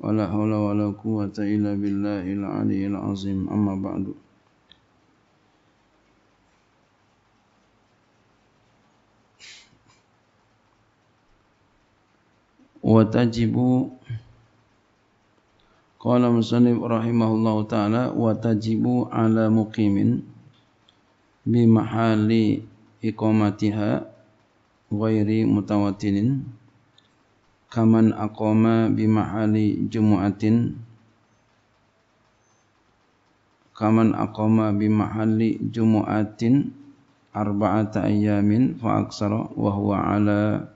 ولا حول ولا قوة إلا بالله العلي العظيم أما بعد وتجب قال مصنف رحمه الله تعالى وتجب على مقيم بمحال إقامتها غير متواتر kaman aqama bima'ali jumu'atin kaman aqama bima'ali jumu'atin arba'ata ayamin fa aksara wa huwa ala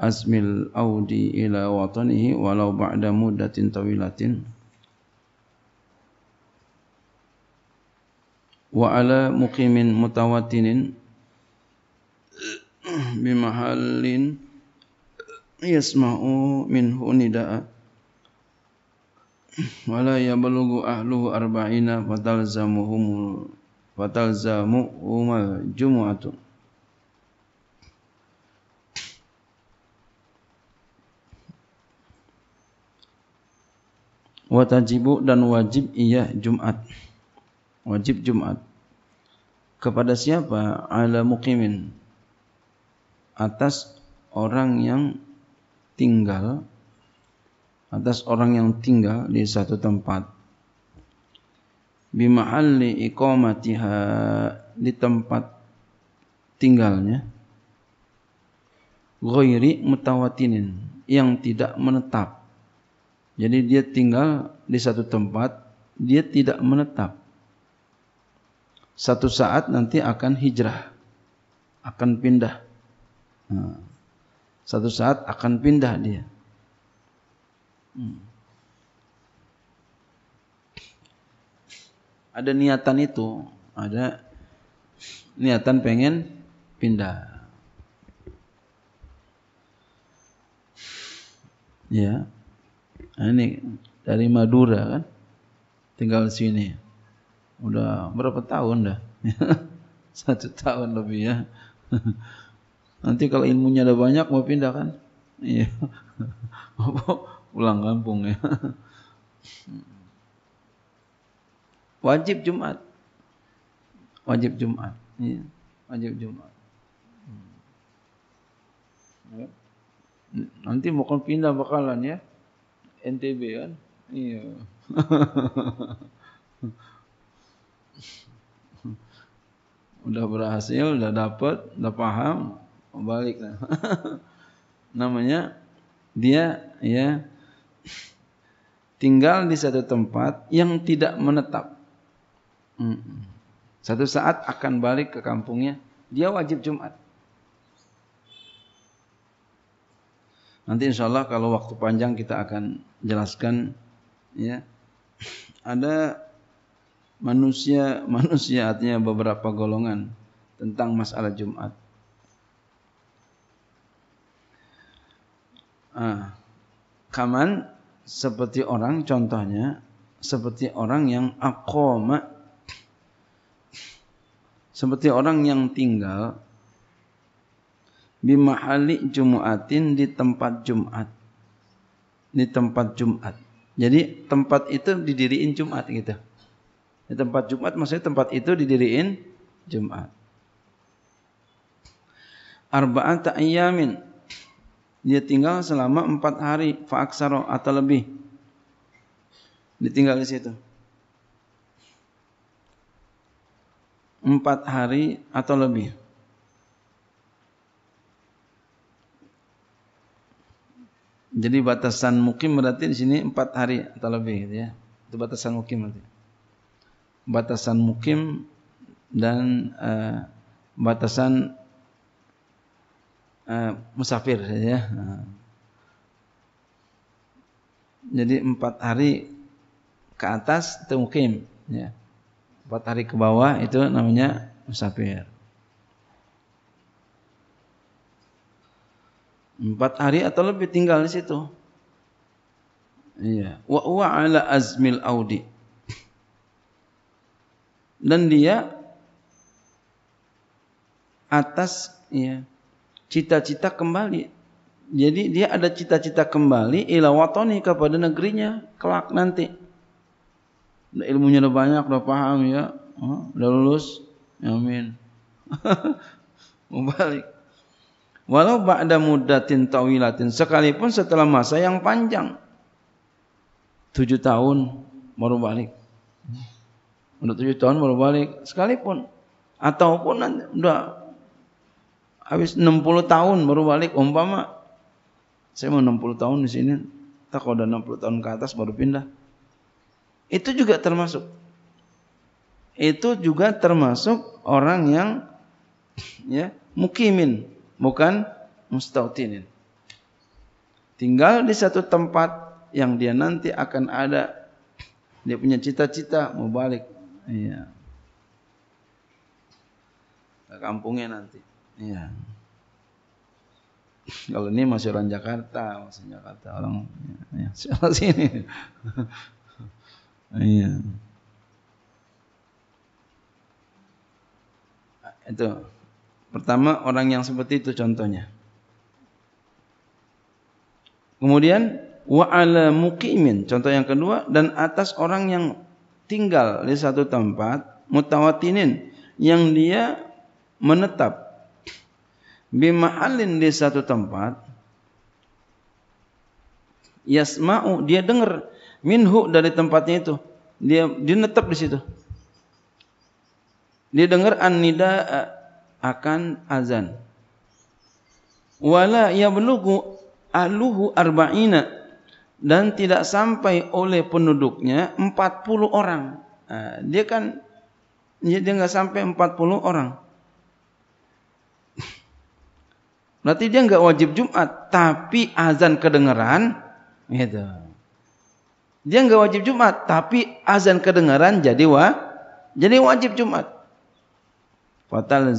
asmil audi ila watanihi walau ba'da muddatin tawilatin wa ala muqimin mutawatinin bimahallin yasma'u minhu nida'a wala yablughu ahlu arba'ina fatalzamuhum fatalzamuhum jumu'atu watajibu dan wajib iya Jumat wajib Jumat kepada siapa ala mukimin atas orang yang tinggal atas orang yang tinggal di satu tempat bimahalli iqamatiha di tempat tinggalnya ghairi mutawatinin yang tidak menetap jadi dia tinggal di satu tempat dia tidak menetap satu saat nanti akan hijrah akan pindah nah satu saat akan pindah dia. Hmm. Ada niatan itu, ada niatan pengen pindah. Ya. Nah, ini dari Madura kan. Tinggal sini. Udah berapa tahun dah? Satu tahun lebih ya. Nanti kalau ilmunya ada banyak mau pindah kan? Iya. pulang kampung ya. Wajib Jumat. Wajib Jumat. Iya. Wajib Jumat. Ya. Nanti mau kan pindah bakalan ya. NTB kan? Iya. udah berhasil, udah dapat, udah paham, balik lah, namanya dia ya tinggal di satu tempat yang tidak menetap satu saat akan balik ke kampungnya dia wajib Jumat nanti insya Allah kalau waktu panjang kita akan jelaskan ya ada manusia manusia artinya beberapa golongan tentang masalah Jumat Ah. kaman seperti orang contohnya seperti orang yang akoma seperti orang yang tinggal bimahali Jumatin di tempat Jumat di tempat Jumat jadi tempat itu didiriin Jumat gitu di tempat Jumat maksudnya tempat itu didiriin Jumat Arba'at ayamin dia tinggal selama empat hari faaksaro atau lebih ditinggal di situ empat hari atau lebih jadi batasan mukim berarti di sini empat hari atau lebih gitu ya itu batasan mukim berarti batasan mukim dan uh, batasan Eh, musafir ya. Eh. Jadi empat hari ke atas itu mukim ya. Empat hari ke bawah itu namanya musafir. Empat hari atau lebih tinggal di situ. Iya. Wa huwa ala azmil audi. Dan dia atas ya cita-cita kembali. Jadi dia ada cita-cita kembali ila watoni kepada negerinya kelak nanti. Udah ilmunya udah banyak, udah paham ya. Oh, udah lulus. Amin. Mau balik. Walau ba'da mudatin tawilatin sekalipun setelah masa yang panjang. Tujuh tahun baru balik. Udah tujuh tahun baru balik sekalipun ataupun nanti udah habis 60 tahun baru balik umpama saya mau 60 tahun di sini tak kalau udah 60 tahun ke atas baru pindah itu juga termasuk itu juga termasuk orang yang ya mukimin bukan mustautinin tinggal di satu tempat yang dia nanti akan ada dia punya cita-cita mau balik iya ke kampungnya nanti Iya. Kalau ini masih orang Jakarta, masih Jakarta orang ya, ya. sini. iya. Itu pertama orang yang seperti itu contohnya. Kemudian wa ala muqimin, contoh yang kedua dan atas orang yang tinggal di satu tempat mutawatinin yang dia menetap bima'alin di satu tempat yasma'u dia dengar minhu dari tempatnya itu dia dia netap di situ dia dengar an-nida akan azan wala yablughu aluhu arba'ina dan tidak sampai oleh penduduknya 40 orang nah, dia kan dia nggak sampai 40 orang Berarti dia nggak wajib Jumat, tapi azan kedengeran gitu. Dia nggak wajib Jumat, tapi azan kedengeran jadi wa jadi wajib Jumat.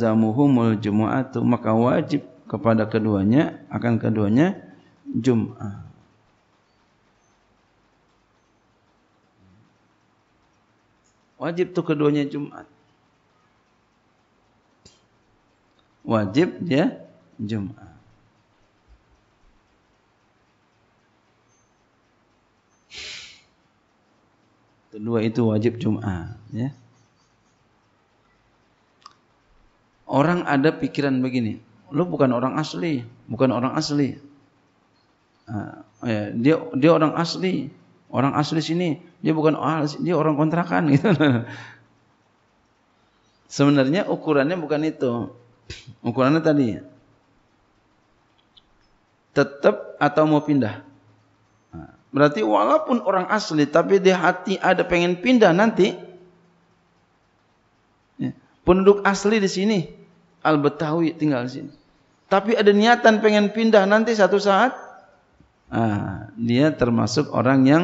zamuhumul jumu'atu maka wajib kepada keduanya akan keduanya Jumat. Wajib tuh keduanya Jumat. Wajib dia ya? Jum'ah. Kedua itu wajib Jum'ah. Ya. Orang ada pikiran begini, lu bukan orang asli, bukan orang asli. Ah, ya, dia dia orang asli, orang asli sini, dia bukan orang dia orang kontrakan gitu. Sebenarnya ukurannya bukan itu. Ukurannya tadi tetap atau mau pindah? Nah, berarti walaupun orang asli tapi di hati ada pengen pindah nanti ya, penduduk asli di sini Al Betawi tinggal di sini. Tapi ada niatan pengen pindah nanti satu saat ah, dia termasuk orang yang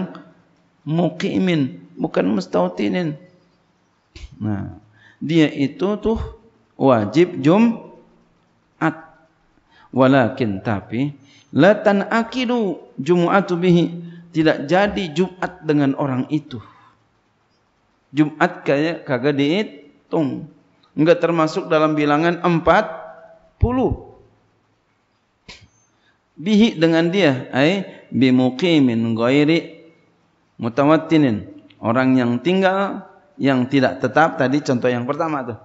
mukimin bukan mustautinin. Nah, dia itu tuh wajib jum'at. Walakin tapi latan akidu jumu'atu bihi tidak jadi Jumat dengan orang itu Jumat kayak kagak dihitung enggak termasuk dalam bilangan 40 bihi dengan dia ai bimuqimin ghairi mutawattinin orang yang tinggal yang tidak tetap tadi contoh yang pertama tuh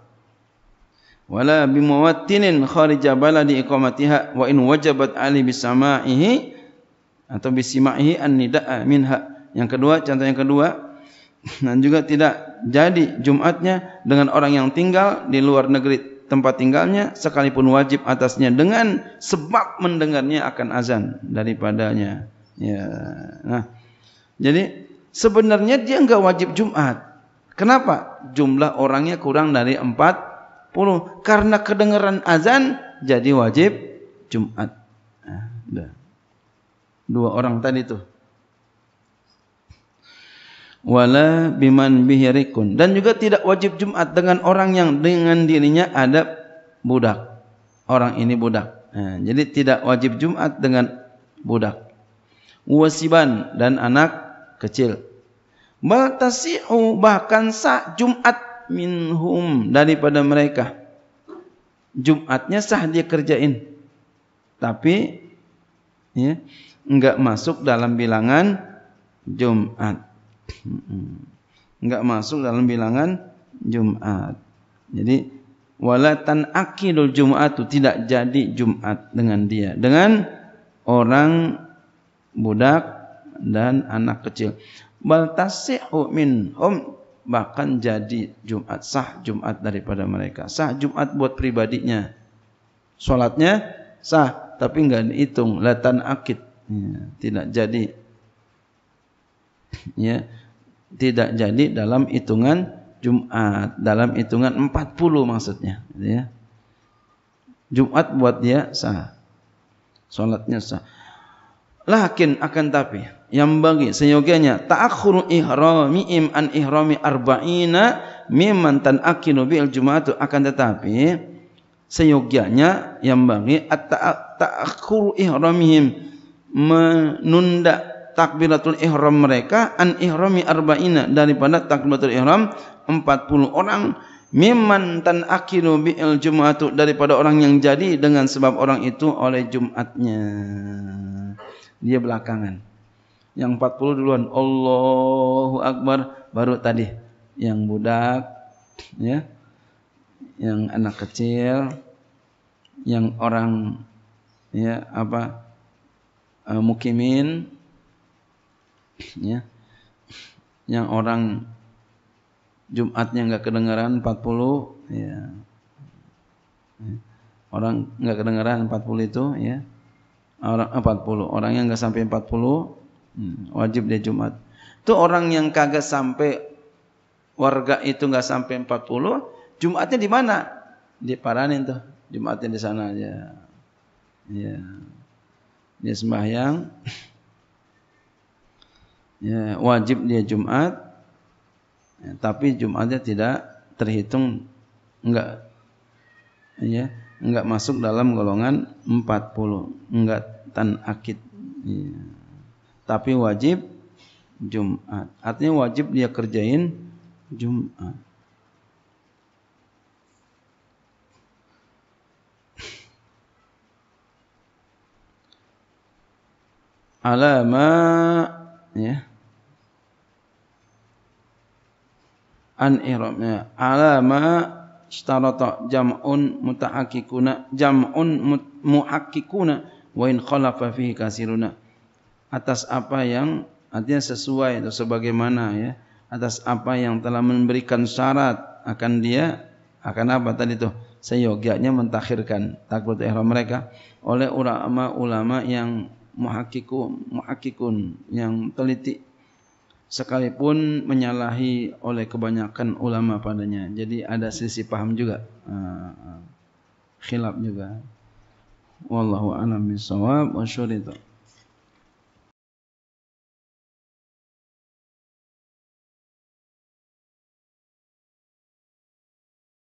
wala bimuwattinin kharija baladi iqamatiha wa in wajabat ali bisama'ihi atau bisima'ihi an-nida'a minha. Yang kedua, contoh yang kedua dan juga tidak jadi Jumatnya dengan orang yang tinggal di luar negeri tempat tinggalnya sekalipun wajib atasnya dengan sebab mendengarnya akan azan daripadanya. Ya. Nah, jadi sebenarnya dia enggak wajib Jumat. Kenapa? Jumlah orangnya kurang dari empat karena kedengaran azan jadi wajib Jumat. Nah, dua orang tadi tuh. Wala biman bihirikun dan juga tidak wajib Jumat dengan orang yang dengan dirinya ada budak. Orang ini budak. Nah, jadi tidak wajib Jumat dengan budak. Wasiban dan anak kecil. Baltasihu bahkan sa Jumat minhum daripada mereka. Jumatnya sah dia kerjain. Tapi ya, enggak masuk dalam bilangan Jumat. Enggak masuk dalam bilangan Jumat. Jadi walatan akidul Jumat itu tidak jadi Jumat dengan dia. Dengan orang budak dan anak kecil. Bal tasihu minhum bahkan jadi Jumat sah Jumat daripada mereka sah Jumat buat pribadinya sholatnya sah tapi nggak dihitung latan akid ya, tidak jadi ya tidak jadi dalam hitungan Jumat dalam hitungan 40 maksudnya gitu ya Jumat buat dia sah sholatnya sah Lakin akan tapi yang bagi seyogianya ta'akhuru ihrami im an ihrami arba'ina mimman tan'akinu bil jumatu akan tetapi seyogianya yang bagi ta'akhuru ihramihim menunda takbiratul ihram mereka an ihrami arba'ina daripada takbiratul ihram 40 orang mimman tan akinu bi'il jum'atu daripada orang yang jadi dengan sebab orang itu oleh Jumatnya. Dia belakangan. Yang 40 duluan Allahu Akbar baru tadi yang budak ya yang anak kecil yang orang ya apa eh, mukimin ya yang orang Jumatnya nggak kedengeran 40 ya. Orang nggak kedengeran 40 itu ya. Orang eh, 40, yang nggak sampai 40 hmm, wajib dia Jumat. Itu orang yang kagak sampai warga itu nggak sampai 40, Jumatnya di mana? Di Paranin tuh, Jumatnya di sana aja. Ya. Dia sembahyang. Ya, wajib dia Jumat ya, tapi Jumatnya tidak terhitung enggak ya enggak masuk dalam golongan 40 enggak tan akid ya. tapi wajib Jumat artinya wajib dia kerjain Jumat alama ya an i'rabnya alama istarata jam'un mutahaqqiquna jam'un muhaqqiquna wa in khalafa fihi kasiruna atas apa yang artinya sesuai atau sebagaimana ya atas apa yang telah memberikan syarat akan dia akan apa tadi tuh seyogianya mentakhirkan takut ihram mereka oleh ulama-ulama yang muhaqqiqun muhaqqiqun yang teliti sekalipun menyalahi oleh kebanyakan ulama padanya. Jadi ada sisi paham juga. Uh, khilaf juga. Wallahu a'lam bissawab wa syuridah.